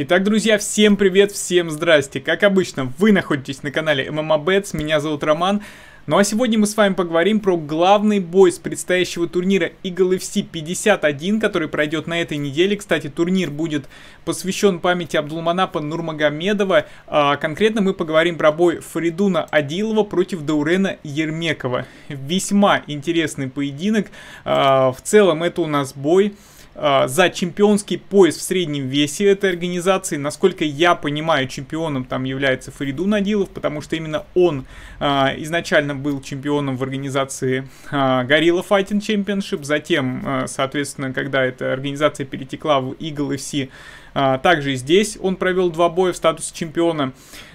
Итак, друзья, всем привет, всем здрасте. Как обычно, вы находитесь на канале MMA MMABets, меня зовут Роман. Ну а сегодня мы с вами поговорим про главный бой с предстоящего турнира Eagle FC 51, который пройдет на этой неделе. Кстати, турнир будет посвящен памяти Абдулманапа Нурмагомедова. А, конкретно мы поговорим про бой Фаридуна Адилова против Даурена Ермекова. Весьма интересный поединок. А, в целом это у нас бой а, за чемпионский пояс в среднем весе этой организации. Насколько я понимаю, чемпионом там является Фариду Надилов, потому что именно он а, изначально был чемпионом в организации а, Gorilla Fighting Championship. Затем, а, соответственно, когда эта организация перетекла в Eagle FC, а, также и здесь он провел два боя в статусе чемпиона.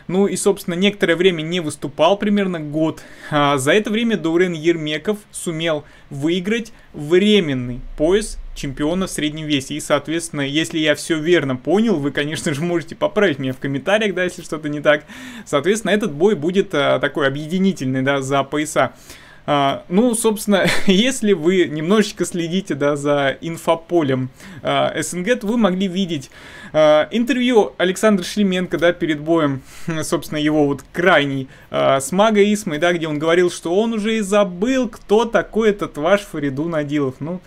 Ну и, собственно, некоторое время не выступал, примерно год. А, за это время Даурен Ермеков сумел выиграть временный пояс чемпиона в среднем весе. И, соответственно, если я все верно понял, вы, конечно же, можете поправить меня в комментариях, да, если что-то не так. Соответственно, этот бой будет а, такой объединительный, да, за пояса. А, ну, собственно, если вы немножечко следите, да, за инфополем а, СНГ, то вы могли видеть а, интервью Александра Шлеменко, да, перед боем, собственно, его вот крайний а, с Магой Исмой, да, где он говорил, что он уже и забыл, кто такой этот ваш Фаридун Адилов. Ну,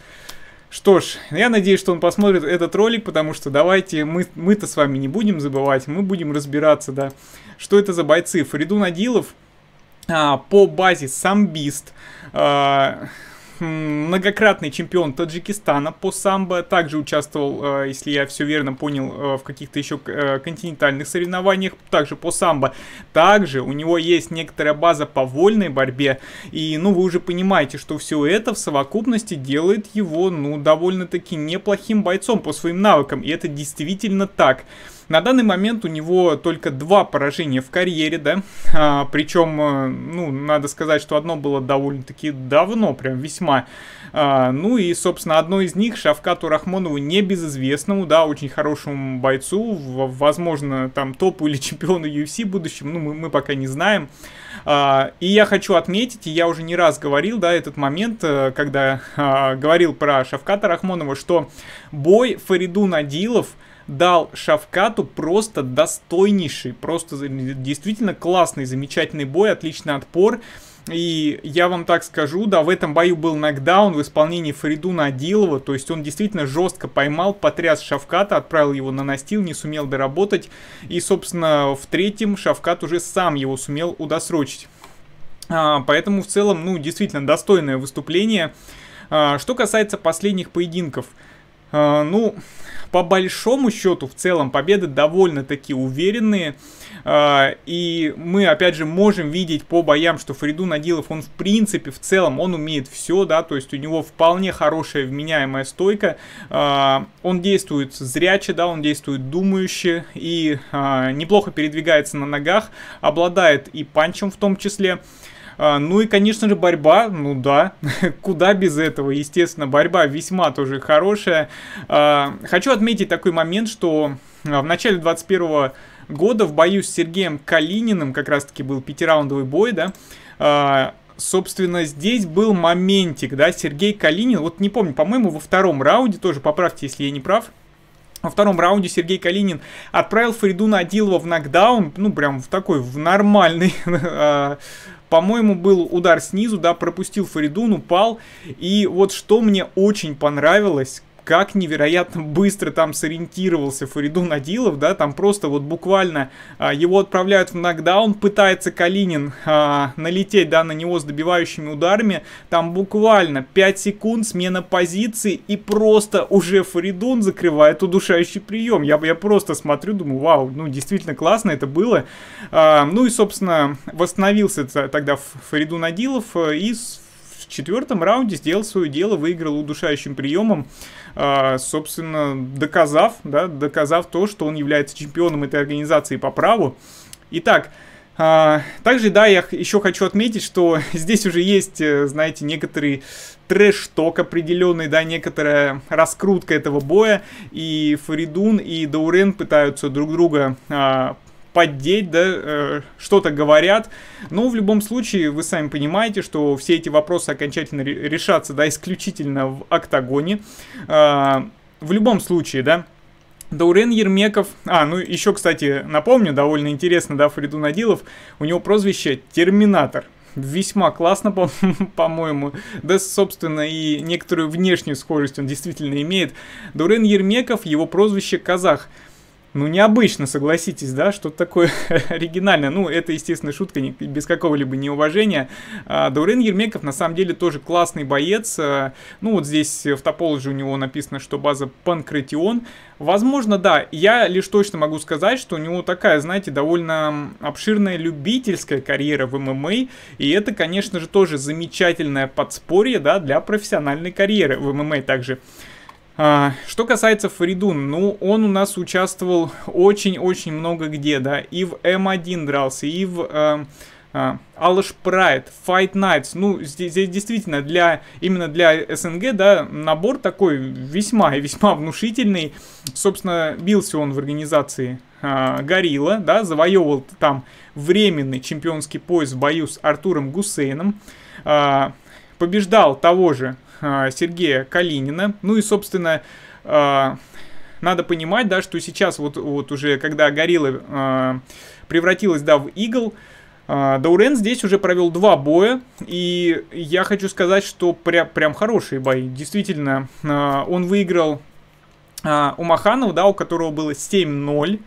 что ж, я надеюсь, что он посмотрит этот ролик, потому что давайте мы, мы-то с вами не будем забывать, мы будем разбираться, да, что это за бойцы. Фариду Надилов а, по базе самбист. А, многократный чемпион Таджикистана по самбо, также участвовал, э, если я все верно понял, э, в каких-то еще э, континентальных соревнованиях, также по самбо. Также у него есть некоторая база по вольной борьбе, и, ну, вы уже понимаете, что все это в совокупности делает его, ну, довольно-таки неплохим бойцом по своим навыкам, и это действительно так. На данный момент у него только два поражения в карьере, да. А, причем, э, ну, надо сказать, что одно было довольно-таки давно, прям весьма. А, ну и, собственно, одно из них Шавкату Рахмонову небезызвестному, да, очень хорошему бойцу, возможно, там топу или чемпиону UFC в будущем, ну, мы, мы пока не знаем. А, и я хочу отметить, и я уже не раз говорил, да, этот момент, э, когда а, говорил про Шавката Рахмонова, что бой Фариду Надилов дал Шавкату просто достойнейший, просто действительно классный, замечательный бой, отличный отпор. И я вам так скажу, да, в этом бою был нокдаун в исполнении Фаридуна Адилова, то есть он действительно жестко поймал, потряс Шавката, отправил его на настил, не сумел доработать, и, собственно, в третьем Шавкат уже сам его сумел удосрочить. А, поэтому, в целом, ну, действительно, достойное выступление. А, что касается последних поединков – а, ну, по большому счету, в целом, победы довольно-таки уверенные. А, и мы, опять же, можем видеть по боям, что Фариду Надилов, он в принципе, в целом, он умеет все, да, то есть у него вполне хорошая вменяемая стойка. А, он действует зряче, да, он действует думающе и неплохо передвигается на ногах, обладает и панчем в том числе. А, ну и, конечно же, борьба, ну да, куда без этого, естественно, борьба весьма тоже хорошая. А, хочу отметить такой момент, что а, в начале 21 года в бою с Сергеем Калининым, как раз-таки был пятираундовый бой, да, собственно, здесь был моментик, да, Сергей Калинин, вот не помню, по-моему, во втором раунде, тоже поправьте, если я не прав, во втором раунде Сергей Калинин отправил Фаридуна Надилова в нокдаун, ну, прям в такой, в нормальный По-моему, был удар снизу, да, пропустил Фаридун, упал. И вот что мне очень понравилось, как невероятно быстро там сориентировался Фаридун Адилов, да, там просто вот буквально а, его отправляют в нокдаун, пытается Калинин а, налететь, да, на него с добивающими ударами, там буквально 5 секунд, смена позиции и просто уже Фаридун закрывает удушающий прием. Я, я просто смотрю, думаю, вау, ну действительно классно это было. А, ну и, собственно, восстановился тогда Фаридун Адилов э, и в четвертом раунде сделал свое дело, выиграл удушающим приемом. А, собственно, доказав, да, доказав то, что он является чемпионом этой организации по праву. Итак, а, также, да, я еще хочу отметить, что здесь уже есть, э, знаете, некоторый трэш-ток определенный, да, некоторая раскрутка этого боя, и Фаридун и Даурен пытаются друг друга а, поддеть, да, э, что-то говорят. Но ну, в любом случае, вы сами понимаете, что все эти вопросы окончательно решатся, да, исключительно в октагоне. Э, в любом случае, да, Даурен Ермеков, а, ну еще, кстати, напомню, довольно интересно, да, Фариду Надилов, у него прозвище Терминатор весьма классно, по-моему. По да, собственно, и некоторую внешнюю схожесть он действительно имеет. Дурен Ермеков, его прозвище Казах ну, необычно, согласитесь, да, что-то такое оригинальное. Ну, это, естественно, шутка не, без какого-либо неуважения. А, Даурен Ермеков, на самом деле, тоже классный боец. А, ну, вот здесь в топологии у него написано, что база Панкратион. Возможно, да, я лишь точно могу сказать, что у него такая, знаете, довольно обширная любительская карьера в ММА, и это, конечно же, тоже замечательное подспорье, да, для профессиональной карьеры в ММА также. А, что касается Фаридун, ну, он у нас участвовал очень-очень много где, да, и в М1 дрался, и в э, Алыш Прайд, Fight Nights, ну, здесь, здесь действительно для, именно для СНГ, да, набор такой весьма и весьма внушительный. Собственно, бился он в организации э, Горилла, да, завоевывал там временный чемпионский пояс в бою с Артуром Гусейном. Э, побеждал того же э, Сергея Калинина. Ну и, собственно, э, надо понимать, да, что сейчас вот, вот уже, когда Горилла э, превратилась, да, в Игл, э, Даурен здесь уже провел два боя, и я хочу сказать, что пря прям хорошие бои. Действительно, э, он выиграл э, у Маханова, да, у которого было 7-0,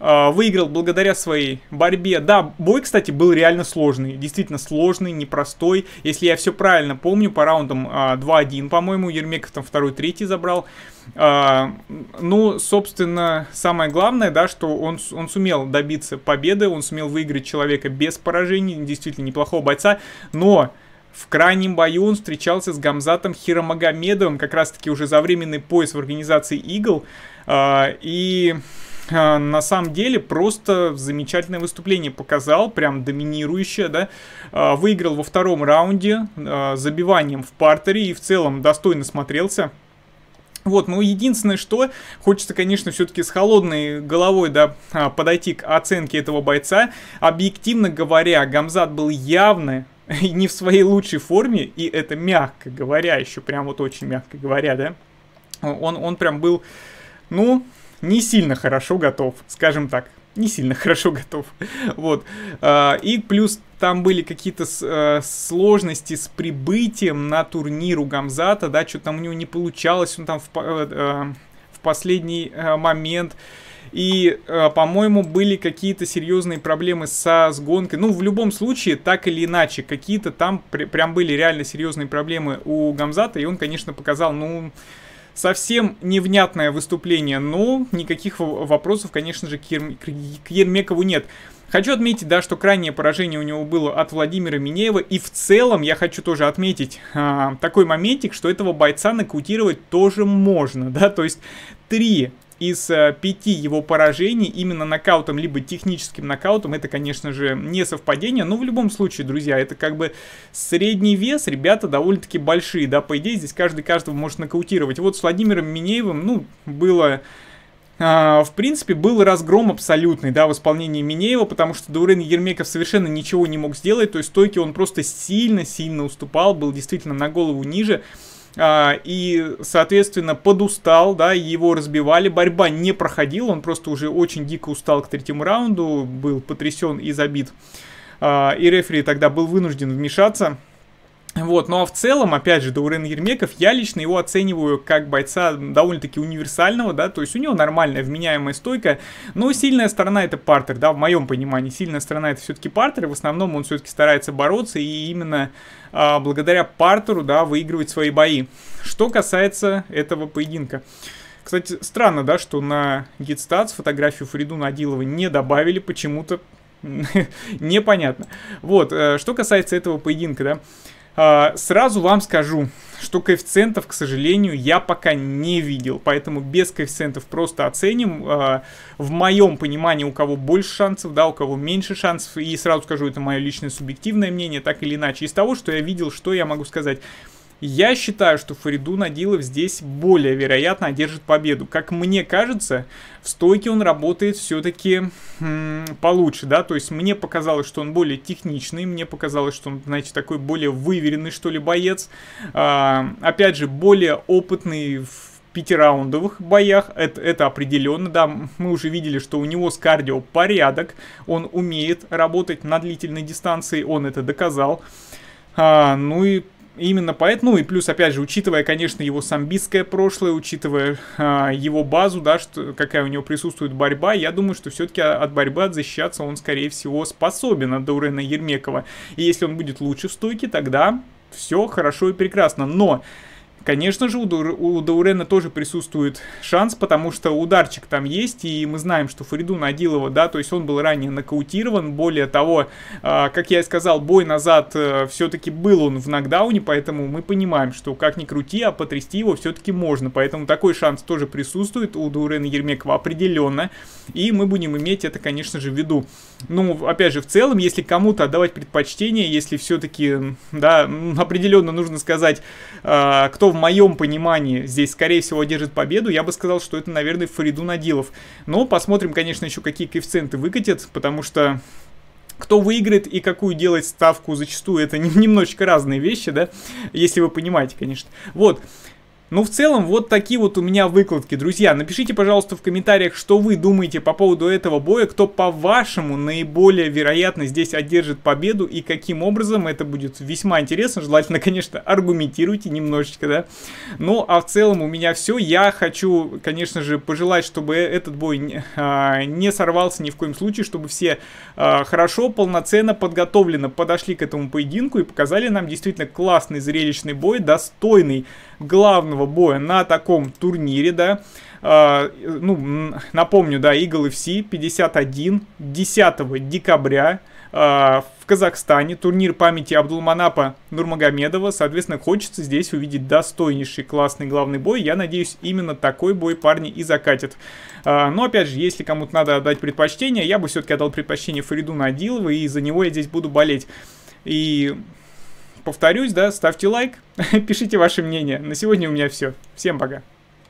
Э, выиграл благодаря своей борьбе. Да, бой, кстати, был реально сложный. Действительно сложный, непростой. Если я все правильно помню, по раундам 2-1, а, по-моему, Ермеков там второй-третий забрал. А, ну, собственно, самое главное, да, что он, он сумел добиться победы, он сумел выиграть человека без поражений, действительно неплохого бойца, но... В крайнем бою он встречался с Гамзатом Хиромагомедовым, как раз-таки уже за временный пояс в организации «Игл». А, и Э, на самом деле просто замечательное выступление показал, прям доминирующее, да. Э, выиграл во втором раунде э, забиванием в партере и в целом достойно смотрелся. Вот, ну единственное, что хочется, конечно, все-таки с холодной головой, да, подойти к оценке этого бойца. Объективно говоря, Гамзат был явно не в своей лучшей форме, и это мягко говоря, еще прям вот очень мягко говоря, да. Он, он прям был, ну, не сильно хорошо готов, скажем так. Не сильно хорошо готов. вот. А, и плюс там были какие-то э, сложности с прибытием на турнир у Гамзата, да, что-то там у него не получалось, он там в, э, э, в последний момент и, по-моему, были какие-то серьезные проблемы со сгонкой. Ну, в любом случае, так или иначе, какие-то там прям были реально серьезные проблемы у Гамзата, и он, конечно, показал, ну, Совсем невнятное выступление, но никаких вопросов, конечно же, к, Ермекову нет. Хочу отметить, да, что крайнее поражение у него было от Владимира Минеева, и в целом я хочу тоже отметить а, такой моментик, что этого бойца нокаутировать тоже можно, да, то есть три из э, пяти его поражений именно нокаутом, либо техническим нокаутом. Это, конечно же, не совпадение, но в любом случае, друзья, это как бы средний вес, ребята довольно-таки большие, да, по идее, здесь каждый каждого может нокаутировать. Вот с Владимиром Минеевым, ну, было... А, в принципе, был разгром абсолютный, да, в исполнении Минеева, потому что Даурен Ермеков совершенно ничего не мог сделать, то есть стойки он просто сильно-сильно уступал, был действительно на голову ниже. А, и, соответственно, подустал, да, его разбивали, борьба не проходила, он просто уже очень дико устал к третьему раунду, был потрясен и забит, а, и рефери тогда был вынужден вмешаться, вот, ну а в целом, опять же, Даурен Ермеков, я лично его оцениваю как бойца довольно-таки универсального, да, то есть у него нормальная вменяемая стойка, но сильная сторона это партер, да, в моем понимании, сильная сторона это все-таки партер, и в основном он все-таки старается бороться и именно а, благодаря партеру, да, выигрывать свои бои. Что касается этого поединка. Кстати, странно, да, что на GitStats фотографию Фриду Надилова не добавили почему-то, непонятно. Вот, э, что касается этого поединка, да, а, сразу вам скажу, что коэффициентов, к сожалению, я пока не видел, поэтому без коэффициентов просто оценим. А, в моем понимании, у кого больше шансов, да, у кого меньше шансов, и сразу скажу, это мое личное субъективное мнение, так или иначе. Из того, что я видел, что я могу сказать? Я считаю, что Фариду Надилов здесь более вероятно одержит победу. Как мне кажется, в стойке он работает все-таки получше, да, то есть мне показалось, что он более техничный, мне показалось, что он, знаете, такой более выверенный, что ли, боец. А, опять же, более опытный в пятираундовых боях, это, это определенно, да, мы уже видели, что у него с кардио порядок, он умеет работать на длительной дистанции, он это доказал. А, ну и Именно поэтому, ну и плюс, опять же, учитывая, конечно, его самбистское прошлое, учитывая э, его базу, да, что, какая у него присутствует борьба, я думаю, что все-таки от борьбы от защищаться он, скорее всего, способен от Даурена Ермекова. И если он будет лучше в стойке, тогда все хорошо и прекрасно. Но Конечно же, у, Дур... у Даурена тоже присутствует шанс, потому что ударчик там есть, и мы знаем, что Фариду Надилова, да, то есть он был ранее нокаутирован, более того, э, как я и сказал, бой назад э, все-таки был он в нокдауне, поэтому мы понимаем, что как ни крути, а потрясти его все-таки можно, поэтому такой шанс тоже присутствует у Даурена Ермекова определенно, и мы будем иметь это, конечно же, в виду. Ну, опять же, в целом, если кому-то отдавать предпочтение, если все-таки, да, определенно нужно сказать, э, кто в моем понимании здесь, скорее всего, одержит победу, я бы сказал, что это, наверное, Фариду Надилов. Но посмотрим, конечно, еще какие коэффициенты выкатят, потому что кто выиграет и какую делать ставку, зачастую это немножечко разные вещи, да, если вы понимаете, конечно. Вот, ну, в целом, вот такие вот у меня выкладки. Друзья, напишите, пожалуйста, в комментариях, что вы думаете по поводу этого боя, кто, по-вашему, наиболее вероятно здесь одержит победу и каким образом. Это будет весьма интересно. Желательно, конечно, аргументируйте немножечко, да. Ну, а в целом у меня все. Я хочу, конечно же, пожелать, чтобы этот бой не, а, сорвался ни в коем случае, чтобы все а, хорошо, полноценно, подготовленно подошли к этому поединку и показали нам действительно классный зрелищный бой, достойный главного боя на таком турнире, да. Э, ну, напомню, да, Eagle FC 51 10 декабря а, в Казахстане, турнир памяти Абдулманапа Нурмагомедова. Соответственно, хочется здесь увидеть достойнейший, классный главный бой. Я надеюсь, именно такой бой парни и закатят. А, но, опять же, если кому-то надо отдать предпочтение, я бы все-таки отдал предпочтение Фариду Надилову, и за него я здесь буду болеть. И повторюсь, да, ставьте лайк, пишите ваше мнение. На сегодня у меня все. Всем пока.